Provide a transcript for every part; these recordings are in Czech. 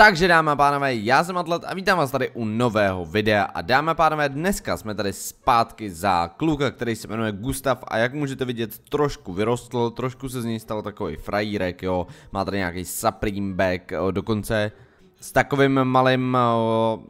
Takže dámy a pánové, já jsem Atlet a vítám vás tady u nového videa a dámy a pánové, dneska jsme tady zpátky za kluka, který se jmenuje Gustav a jak můžete vidět, trošku vyrostl, trošku se z něj stal takový frajírek, jo, má tady nějaký supreme back, dokonce s takovým malým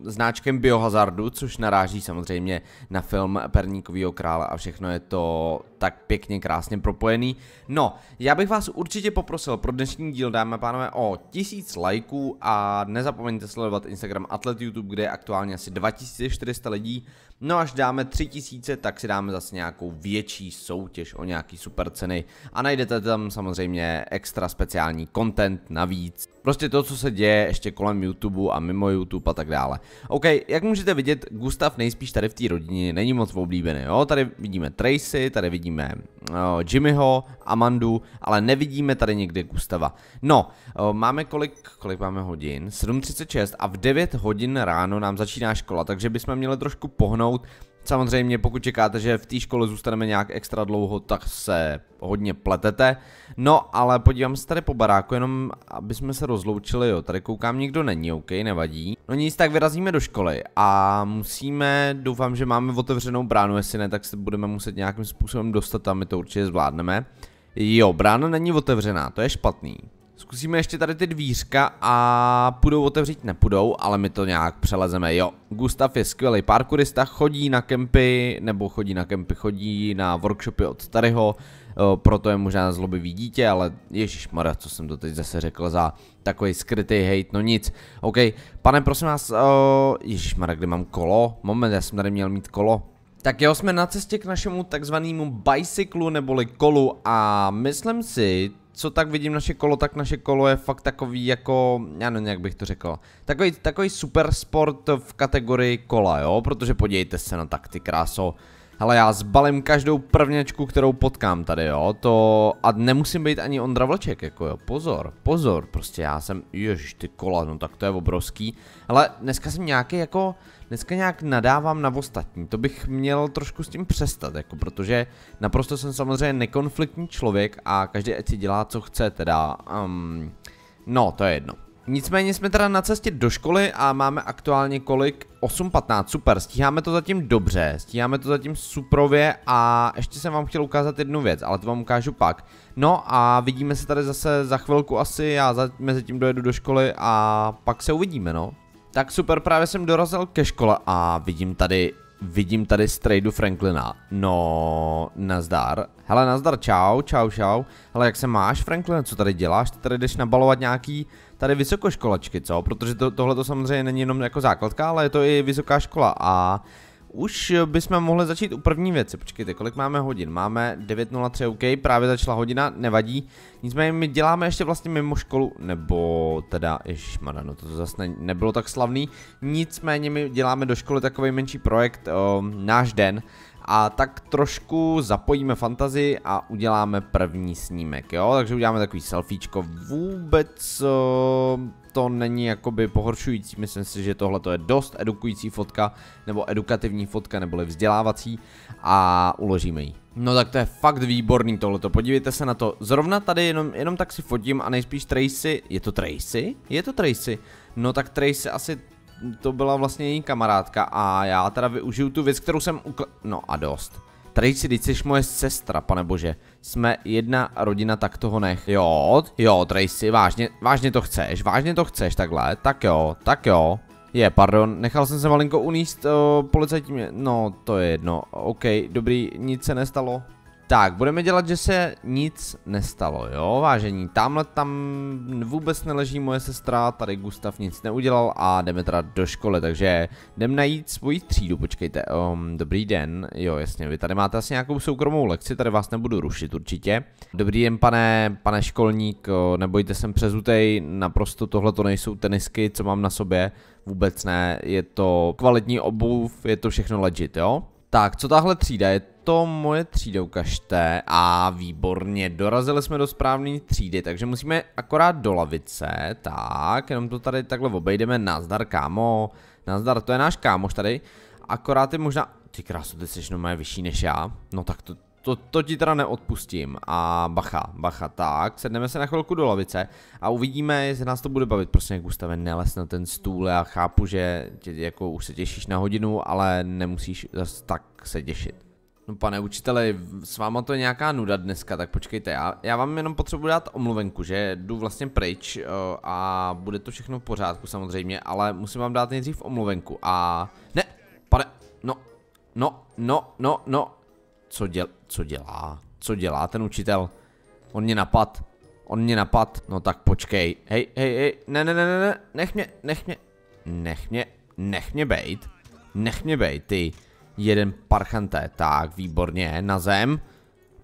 znáčkem biohazardu, což naráží samozřejmě na film Perníkovýho krále a všechno je to tak pěkně krásně propojený. No, já bych vás určitě poprosil pro dnešní díl, dáme pánové, o tisíc lajků a nezapomeňte sledovat Instagram Atlet YouTube, kde je aktuálně asi 2400 lidí. No až dáme 3000, tak si dáme zase nějakou větší soutěž o nějaký super ceny a najdete tam samozřejmě extra speciální content navíc. Prostě to, co se děje ještě kolem YouTube a mimo YouTube a tak dále. OK, jak můžete vidět, Gustav nejspíš tady v té rodině není moc oblíbený, jo? Tady vidíme Tracy, tady vidíme uh, Jimmyho, Amandu, ale nevidíme tady někde Gustava. No, uh, máme kolik, kolik máme hodin? 7.36 a v 9 hodin ráno nám začíná škola, takže bychom měli trošku pohnout Samozřejmě pokud čekáte, že v té škole zůstaneme nějak extra dlouho, tak se hodně pletete. No ale podívám se tady po baráku, jenom aby jsme se rozloučili, jo, tady koukám, nikdo není, ok, nevadí. No nic, tak vyrazíme do školy a musíme, doufám, že máme otevřenou bránu, jestli ne, tak se budeme muset nějakým způsobem dostat a my to určitě zvládneme. Jo, brána není otevřená, to je špatný. Zkusíme ještě tady ty dvířka a půjdou otevřít, nepůjdou, ale my to nějak přelezeme. Jo, Gustav je skvělý parkourista, chodí na kempy, nebo chodí na kempy, chodí na workshopy od starého, eh, proto je možná zlobivý dítě, ale Ježíš Mara, co jsem to teď zase řekl za takový skrytý hejt, no nic. OK, pane, prosím vás, eh, Ježíš Mara, kde mám kolo? Moment, já jsem tady měl mít kolo. Tak jo, jsme na cestě k našemu takzvanému bicyklu neboli kolu a myslím si, co tak vidím naše kolo, tak naše kolo je fakt takový jako, já nevím, jak bych to řekl, takový, takový super sport v kategorii kola, jo, protože podívejte se na tak ty kráso, ale já zbalím každou prvňačku, kterou potkám tady, jo, to, a nemusím být ani Ondra Vlček, jako jo, pozor, pozor, prostě já jsem, ježiš, ty kola, no tak to je obrovský, ale dneska jsem nějaký, jako, dneska nějak nadávám na ostatní, to bych měl trošku s tím přestat, jako, protože naprosto jsem samozřejmě nekonfliktní člověk a každý ať si dělá, co chce, teda, um, no, to je jedno. Nicméně jsme teda na cestě do školy a máme aktuálně kolik? 8.15, super, stíháme to zatím dobře, stíháme to zatím suprově a ještě jsem vám chtěl ukázat jednu věc, ale to vám ukážu pak. No a vidíme se tady zase za chvilku asi, já za, mezi tím dojedu do školy a pak se uvidíme, no. Tak super, právě jsem dorazil ke škole a vidím tady, vidím tady strejdu Franklina. No, nazdar. Hele, nazdar, čau, čau, čau. Hele, jak se máš, Franklin, co tady děláš? Ty tady jdeš nabalovat nějaký tady vysokoškolačky, co? Protože to, tohle to samozřejmě není jenom jako základka, ale je to i vysoká škola a už bychom mohli začít u první věci. Počkejte, kolik máme hodin? Máme 9.03, OK, právě začala hodina, nevadí. Nicméně my děláme ještě vlastně mimo školu, nebo teda, ježišmada, no to zase ne, nebylo tak slavný. Nicméně my děláme do školy takový menší projekt, o, ehm, náš den, a tak trošku zapojíme fantazii a uděláme první snímek, jo? Takže uděláme takový selfiečko. Vůbec eh, to není jakoby pohoršující, myslím si, že tohle je dost edukující fotka, nebo edukativní fotka, neboli vzdělávací a uložíme ji. No tak to je fakt výborný tohleto, podívejte se na to. Zrovna tady jenom, jenom tak si fotím a nejspíš Tracy, je to Tracy? Je to Tracy. No tak Tracy asi to byla vlastně její kamarádka a já teda využiju tu věc, kterou jsem ukl... No a dost. Tady si teď jsi moje sestra, pane bože. Jsme jedna rodina, tak toho nech. Jo, jo, Tracy, vážně, vážně to chceš, vážně to chceš, takhle, tak jo, tak jo. Je, pardon, nechal jsem se malinko uníst, uh, eh, policajtí mě, no to je jedno, ok, dobrý, nic se nestalo. Tak, budeme dělat, že se nic nestalo, jo, vážení. Tamhle tam vůbec neleží moje sestra, tady Gustav nic neudělal a jdeme teda do školy, takže jdem najít svoji třídu, počkejte. Um, dobrý den, jo, jasně, vy tady máte asi nějakou soukromou lekci, tady vás nebudu rušit určitě. Dobrý den, pane, pane školník, nebojte, jsem přezutej, naprosto tohle to nejsou tenisky, co mám na sobě, vůbec ne, je to kvalitní obuv, je to všechno legit, jo. Tak, co tahle třída je? to moje třídouka šté a výborně, dorazili jsme do správné třídy, takže musíme akorát do lavice, tak, jenom to tady takhle obejdeme, nazdar kámo, nazdar, to je náš kámoš tady, akorát je možná, ty krásu, ty jsi normálně vyšší než já, no tak to, to, to ti teda neodpustím a bacha, bacha, tak, sedneme se na chvilku do lavice a uvidíme, jestli nás to bude bavit, prostě jak Gustave neles na ten stůl, já chápu, že tě, jako už se těšíš na hodinu, ale nemusíš zase tak se těšit. No pane učiteli, s váma to je nějaká nuda dneska, tak počkejte, já, já vám jenom potřebuji dát omluvenku, že jdu vlastně pryč eh, a bude to všechno v pořádku samozřejmě, ale musím vám dát nejdřív omluvenku a... Ne, pane, no, no, no, no, no, co, děl, co dělá, co dělá ten učitel? On mě napad, on mě napad, no tak počkej, hej, hej, hej, ne, ne, ne, ne, ne, nech mě, nech mě, nech mě, nech mě bejt, nech mě bejt, ty... Jeden parchanté, tak, výborně, na zem.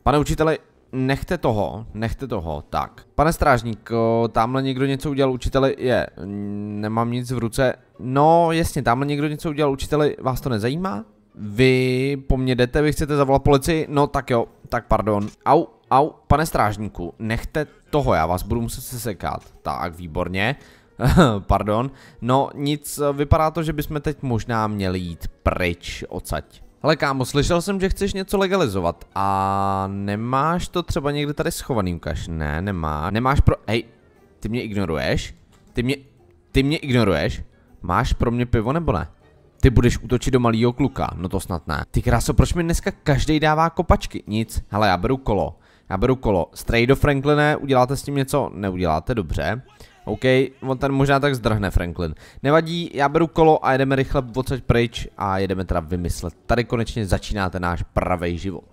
Pane učiteli, nechte toho, nechte toho, tak. Pane strážník, tamhle někdo něco udělal učiteli, je, nemám nic v ruce. No, jasně, tamhle někdo něco udělal učiteli, vás to nezajímá? Vy po mně jdete, vy chcete zavolat policii, no tak jo, tak pardon. Au, au, pane strážníku, nechte toho, já vás budu muset sesekat. Tak, výborně. Pardon. No nic, vypadá to, že bychom teď možná měli jít pryč odsaď. Ale kámo, slyšel jsem, že chceš něco legalizovat a nemáš to třeba někde tady schovaný, ukaž. Ne, nemá. Nemáš pro... Hej, ty mě ignoruješ? Ty mě... Ty mě ignoruješ? Máš pro mě pivo nebo ne? Ty budeš útočit do malého kluka, no to snad ne. Ty kráso, proč mi dneska každý dává kopačky? Nic, hele, já beru kolo. Já beru kolo. Stray do Frankline, uděláte s tím něco? Neuděláte, dobře. OK, on ten možná tak zdrhne Franklin. Nevadí, já beru kolo a jedeme rychle odsaď pryč a jedeme teda vymyslet. Tady konečně začíná ten náš pravý život.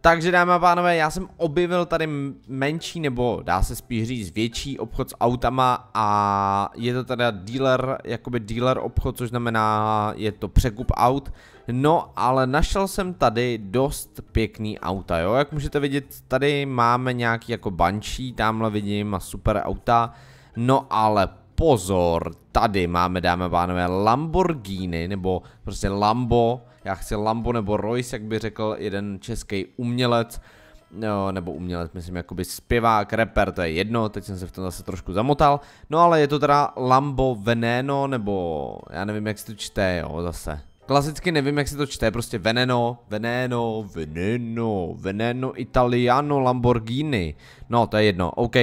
Takže dámy a pánové, já jsem objevil tady menší nebo dá se spíš říct větší obchod s autama a je to teda dealer, jakoby dealer obchod, což znamená je to překup aut. No ale našel jsem tady dost pěkný auta, jo, jak můžete vidět, tady máme nějaký jako bančí, tamhle vidím a super auta. No ale pozor, tady máme, dámy a pánové, Lamborghini, nebo prostě Lambo, já chci Lambo nebo Royce, jak by řekl jeden český umělec, no, nebo umělec, myslím, jakoby zpěvák, rapper, to je jedno, teď jsem se v tom zase trošku zamotal, no ale je to teda Lambo Veneno, nebo já nevím, jak se to čte, jo, zase. Klasicky nevím, jak se to čte, prostě Veneno, Veneno, Veneno, Veneno Italiano Lamborghini. No, to je jedno, OK.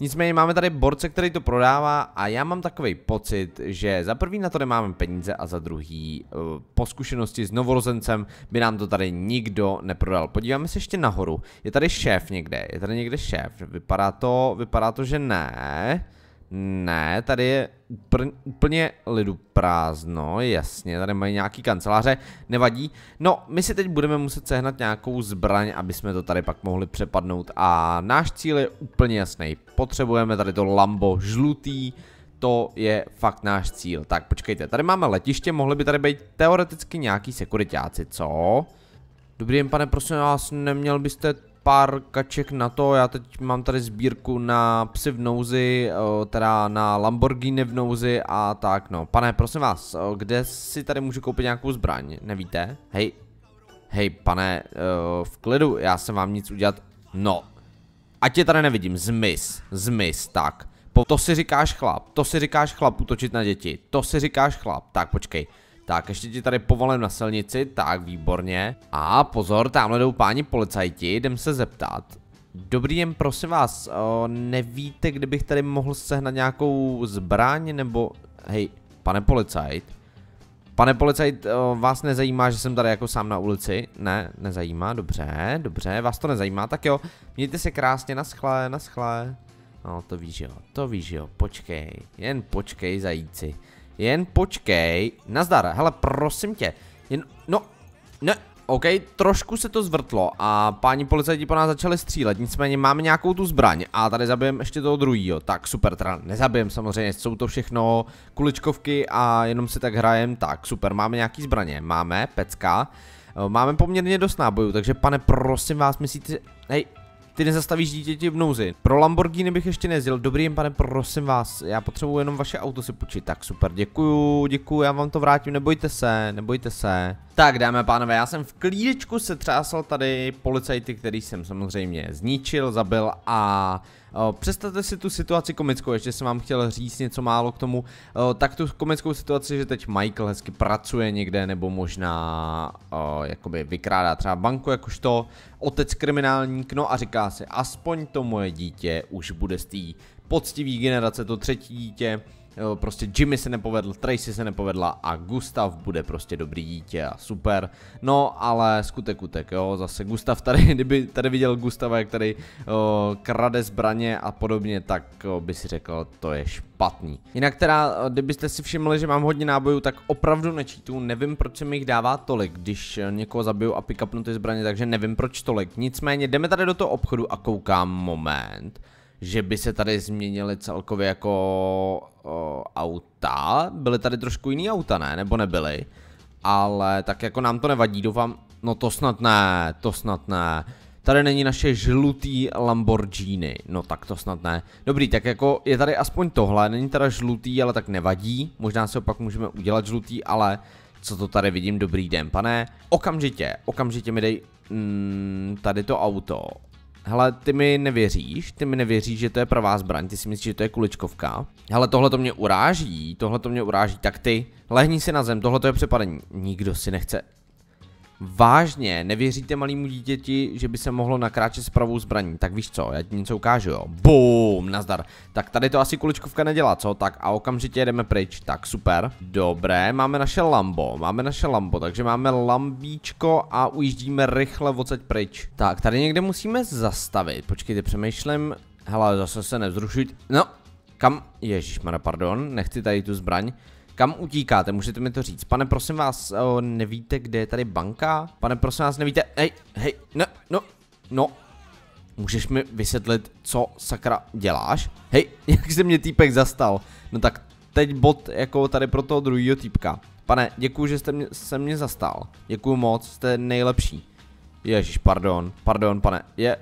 Nicméně máme tady borce, který to prodává a já mám takový pocit, že za prvý na to nemáme peníze a za druhý eh, po zkušenosti s novorozencem by nám to tady nikdo neprodal. Podíváme se ještě nahoru. Je tady šéf někde, je tady někde šéf. Vypadá to, vypadá to, že ne. Ne, tady je pr- úplně lidu prázdno, jasně, tady mají nějaký kanceláře, nevadí. No, my si teď budeme muset sehnat nějakou zbraň, aby jsme to tady pak mohli přepadnout a náš cíl je úplně jasný. Potřebujeme tady to Lambo žlutý, to je fakt náš cíl. Tak počkejte, tady máme letiště, mohli by tady být teoreticky nějaký sekuritáci, co? Dobrý den, pane, prosím vás, neměl byste pár kaček na to, já teď mám tady sbírku na psy v nouzi, eh, teda na Lamborghini v nouzi a tak no. Pane, prosím vás, eh, kde si tady můžu koupit nějakou zbraň, nevíte? Hej, hej pane, eh, v klidu, já jsem vám nic udělat, no. Ať tě tady nevidím, zmiz, zmiz, tak. To si říkáš chlap, to si říkáš chlap útočit na děti, to si říkáš chlap, tak počkej. Tak, ještě ti tady povolím na silnici, tak výborně. A pozor, tamhle jdou páni policajti, jdem se zeptat. Dobrý den, prosím vás, o, eh, nevíte, bych tady mohl sehnat nějakou zbraň, nebo... Hej, pane policajt. Pane policajt, o, eh, vás nezajímá, že jsem tady jako sám na ulici? Ne, nezajímá, dobře, dobře, vás to nezajímá, tak jo, mějte se krásně, naschle, naschle. No, to víš jo, to víš jo, počkej, jen počkej zajíci. Jen počkej. Nazdar, hele, prosím tě. Jen, no, ne, OK, trošku se to zvrtlo a páni policajti po nás začali střílet, nicméně máme nějakou tu zbraň a tady zabijeme ještě toho druhýho, tak super, teda nezabijeme samozřejmě, jsou to všechno kuličkovky a jenom si tak hrajem, tak super, máme nějaký zbraně, máme pecka, máme poměrně dost nábojů, takže pane prosím vás myslíte, hej, ty nezastavíš dítěti v nouzi. Pro Lamborghini bych ještě nezjel. Dobrý den, pane, prosím vás, já potřebuji jenom vaše auto si půjčit. Tak super, děkuju, děkuju, já vám to vrátím, nebojte se, nebojte se. Tak dámy a pánové, já jsem v klídečku se třásal tady policajty, který jsem samozřejmě zničil, zabil a Eh, představte si tu situaci komickou, ještě jsem vám chtěl říct něco málo k tomu, eh, tak tu komickou situaci, že teď Michael hezky pracuje někde, nebo možná eh, jakoby vykrádá třeba banku, jakožto otec kriminálník, no a říká si, aspoň to moje dítě už bude z té poctivý generace, to třetí dítě, prostě Jimmy se nepovedl, Tracy se nepovedla a Gustav bude prostě dobrý dítě a super. No ale skutek utek, jo, zase Gustav tady, kdyby tady viděl Gustava, jak tady o, krade zbraně a podobně, tak o, by si řekl, to je špatný. Jinak teda, kdybyste si všimli, že mám hodně nábojů, tak opravdu nečítu, nevím proč se mi jich dává tolik, když e, někoho zabiju a pick upnu ty zbraně, takže nevím proč tolik. Nicméně jdeme tady do toho obchodu a koukám, moment že by se tady změnily celkově jako o, auta. Byly tady trošku jiný auta, ne? Nebo nebyly? Ale tak jako nám to nevadí, doufám. No to snad ne, to snad ne. Tady není naše žlutý Lamborghini, no tak to snad ne. Dobrý, tak jako je tady aspoň tohle, není teda žlutý, ale tak nevadí. Možná se opak můžeme udělat žlutý, ale co to tady vidím, dobrý den, pane. Okamžitě, okamžitě mi dej mm, tady to auto, hele, ty mi nevěříš, ty mi nevěříš, že to je pravá zbraň, ty si myslíš, že to je kuličkovka. Hele, tohle to mě uráží, tohle to mě uráží, tak ty, lehni si na zem, tohle to je přepadení. Nikdo si nechce Vážně, nevěříte malému dítěti, že by se mohlo nakráčet s pravou zbraní, tak víš co, já ti něco ukážu jo. Bum, nazdar. Tak tady to asi kuličkovka nedělá, co? Tak a okamžitě jedeme pryč, tak super. Dobré, máme naše Lambo, máme naše Lambo, takže máme Lambíčko a ujíždíme rychle odsaď pryč. Tak, tady někde musíme zastavit, počkejte, přemýšlím, hele, zase se nevzrušuj, no, kam, Ježíš, pardon, nechci tady tu zbraň. Kam utíkáte? Můžete mi to říct. Pane, prosím vás, o, nevíte, kde je tady banka? Pane, prosím vás, nevíte. Hej, hej, ne, no, no. Můžeš mi vysvětlit, co sakra děláš? Hej, jak se mě týpek zastal? No tak teď bod jako tady pro toho druhého týpka. Pane, děkuji, že jste mě, se mě zastal. Děkuji moc, jste nejlepší. Ježíš, pardon, pardon, pane. Je,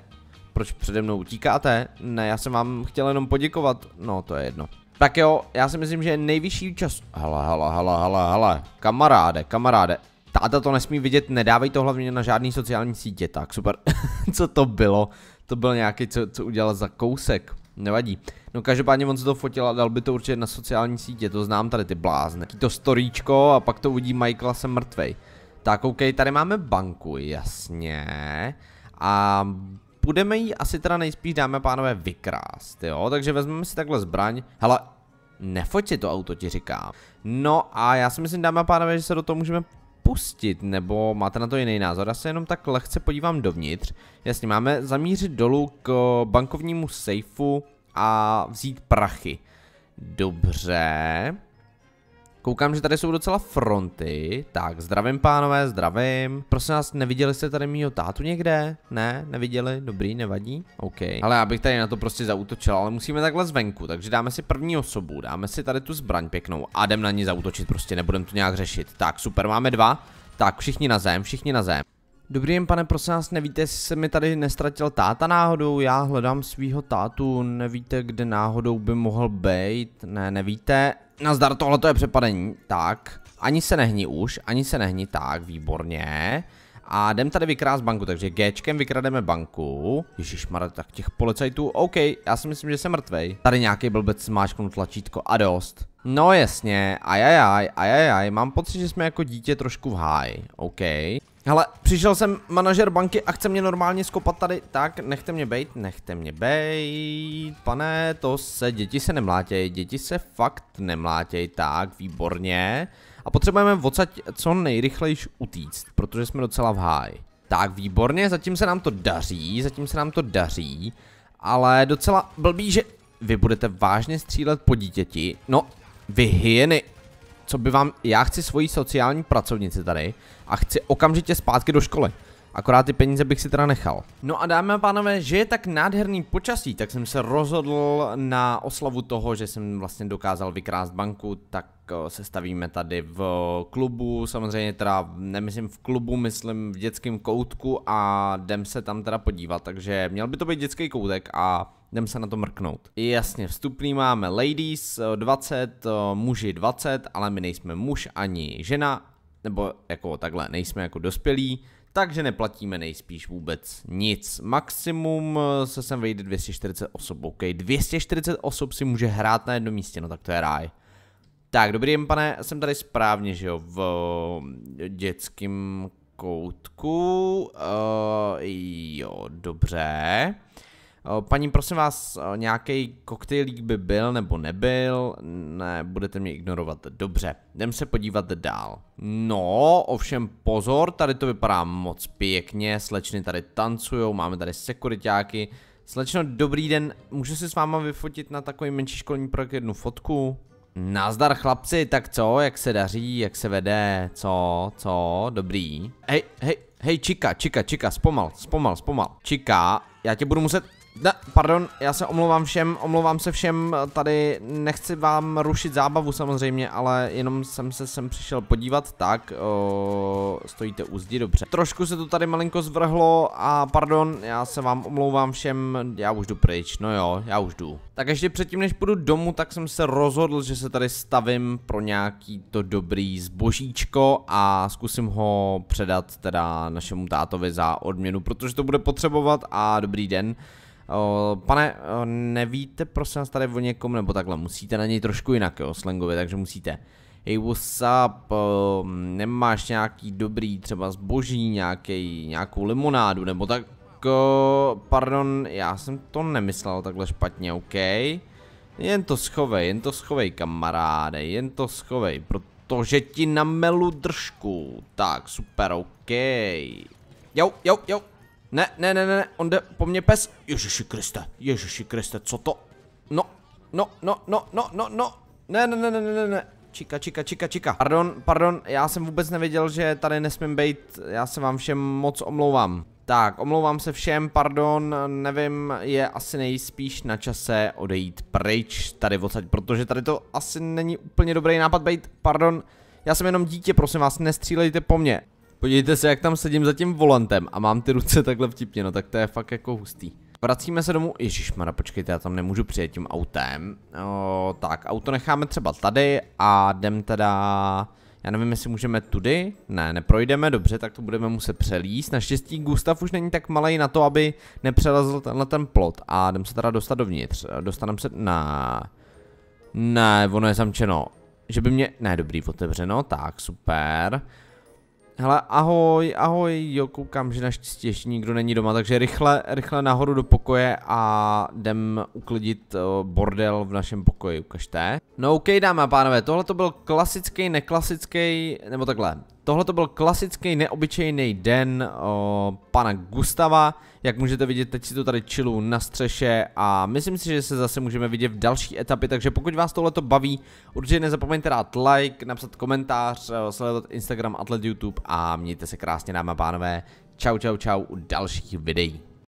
proč přede mnou utíkáte? Ne, já jsem vám chtěl jenom poděkovat. No, to je jedno. Tak jo, já si myslím, že je nejvyšší čas. Hala, hala, hala, hala, hala. Kamaráde, kamaráde. Táta to nesmí vidět, nedávej to hlavně na žádný sociální sítě. Tak, super. co to bylo? To byl nějaký, co, co udělal za kousek. Nevadí. No každopádně on se to fotil a dal by to určitě na sociální sítě, to znám tady ty blázny. Taký to storíčko a pak to uvidí Michaela jsem mrtvej. Tak OK, tady máme banku, jasně. A Budeme ji asi teda nejspíš, dáme pánové, vykrást, jo? Takže vezmeme si takhle zbraň. Hele, nefoť si to auto, ti říkám. No a já si myslím, dáme pánové, že se do toho můžeme pustit, nebo máte na to jiný názor. Já se jenom tak lehce podívám dovnitř. Jasně, máme zamířit dolů k bankovnímu sejfu a vzít prachy. Dobře. Koukám, že tady jsou docela fronty. Tak, zdravím pánové, zdravím. Prosím vás, neviděli jste tady mýho tátu někde? Ne, neviděli? Dobrý, nevadí? OK. Ale abych tady na to prostě zautočil, ale musíme takhle zvenku, takže dáme si první osobu, dáme si tady tu zbraň pěknou a jdem na ní zautočit, prostě nebudem to nějak řešit. Tak, super, máme dva. Tak, všichni na zem, všichni na zem. Dobrý den, pane, prosím vás, nevíte, jestli se mi tady nestratil táta náhodou, já hledám svého tátu, nevíte, kde náhodou by mohl být, ne, nevíte, Nazdar, tohle to je přepadení. Tak, ani se nehni už, ani se nehni, tak, výborně. A jdem tady vykrást banku, takže Gčkem vykrademe banku. Ježíš Mara, tak těch policajtů, OK, já si myslím, že jsem mrtvej. Tady nějaký blbec smáčknu tlačítko a dost. No jasně, ajajaj, ajajaj, mám pocit, že jsme jako dítě trošku v háji, OK. Hele, přišel jsem manažer banky a chce mě normálně skopat tady, tak nechte mě bejt, nechte mě bejt, pane, to se, děti se nemlátěj, děti se fakt nemlátěj, tak, výborně. A potřebujeme odsaď co nejrychlejš utíct, protože jsme docela v háji. Tak, výborně, zatím se nám to daří, zatím se nám to daří, ale docela blbý, že vy budete vážně střílet po dítěti, no, vy hyeny, co by vám, já chci svoji sociální pracovnici tady a chci okamžitě zpátky do školy. Akorát ty peníze bych si teda nechal. No a dámy a pánové, že je tak nádherný počasí, tak jsem se rozhodl na oslavu toho, že jsem vlastně dokázal vykrást banku, tak eh, se stavíme tady v klubu, samozřejmě teda nemyslím v klubu, myslím v dětském koutku a jdem se tam teda podívat, takže měl by to být dětský koutek a jdem se na to mrknout. Jasně, vstupný máme ladies 20, eh, eh, muži 20, ale my nejsme muž ani žena, nebo jako takhle, nejsme jako dospělí, takže neplatíme nejspíš vůbec nic. Maximum eh, se sem vejde 240 osob, ok, 240 osob si může hrát na jednom místě, no tak to je ráj. Tak, dobrý den, pane, jsem tady správně, že jo, v dětském koutku, uh, jo, dobře. Eh, paní, prosím vás, eh, nějaký koktejlík by byl nebo nebyl? Ne, budete mě ignorovat. Dobře, jdem se podívat dál. No, ovšem pozor, tady to vypadá moc pěkně, slečny tady tancujou, máme tady sekuritáky. Slečno, dobrý den, můžu si s váma vyfotit na takový menší školní projekt jednu fotku? Nazdar chlapci, tak co, jak se daří, jak se vede, co, co, dobrý. Hej, hej, hej, čika, čika, čika, zpomal, zpomal, zpomal. Čika, já tě budu muset ne, pardon, já se omlouvám všem, omlouvám se všem, tady nechci vám rušit zábavu samozřejmě, ale jenom jsem se sem přišel podívat, tak, o, stojíte u zdi, dobře. Trošku se to tady malinko zvrhlo a pardon, já se vám omlouvám všem, já už jdu pryč, no jo, já už jdu. Tak ještě předtím, než půjdu domů, tak jsem se rozhodl, že se tady stavím pro nějaký to dobrý zbožíčko a zkusím ho předat teda našemu tátovi za odměnu, protože to bude potřebovat a dobrý den pane, nevíte prosím vás tady o někom, nebo takhle, musíte na něj trošku jinak, jo, slangově, takže musíte. Hey, what's up, nemáš nějaký dobrý třeba zboží, nějaký, nějakou limonádu, nebo tak, pardon, já jsem to nemyslel takhle špatně, OK? Jen to schovej, jen to schovej, kamaráde, jen to schovej, protože ti namelu držku. Tak, super, OK. Jo, jo, jo, ne, ne, ne, ne, on jde po mně pes. Ježiši Kriste, Ježiši Kriste, co to? No, no, no, no, no, no, no. Ne, ne, ne, ne, ne, ne. Čika, čika, čika, čika. Pardon, pardon, já jsem vůbec nevěděl, že tady nesmím být. Já se vám všem moc omlouvám. Tak, omlouvám se všem, pardon, nevím, je asi nejspíš na čase odejít pryč tady odsaď, protože tady to asi není úplně dobrý nápad být, pardon, já jsem jenom dítě, prosím vás, nestřílejte po mně. Podívejte se, jak tam sedím za tím volantem a mám ty ruce takhle vtipně, no tak to je fakt jako hustý. Vracíme se domů, ježišmara, počkejte, já tam nemůžu přijet tím autem. O, tak, auto necháme třeba tady a jdem teda... Já nevím, jestli můžeme tudy. Ne, neprojdeme, dobře, tak to budeme muset přelíst. Naštěstí Gustav už není tak malý na to, aby nepřelazl tenhle ten plot. A jdem se teda dostat dovnitř. Dostaneme se... na. Ne, ono je zamčeno. Že by mě... Ne, dobrý, otevřeno, tak, super. Hele, ahoj, ahoj, jo, koukám, že naštěstí ještě nikdo není doma, takže rychle, rychle nahoru do pokoje a jdem uklidit eh, bordel v našem pokoji, ukažte. No ok, dámy a pánové, tohle to byl klasický, neklasický, nebo takhle, tohle to byl klasický, neobyčejný den o, eh, pana Gustava, jak můžete vidět, teď si to tady čilu na střeše a myslím si, že se zase můžeme vidět v další etapě, takže pokud vás tohleto baví, určitě nezapomeňte dát like, napsat komentář, eh, sledovat Instagram, Atlet YouTube a mějte se krásně dámy a pánové. Čau, čau, čau u dalších videí.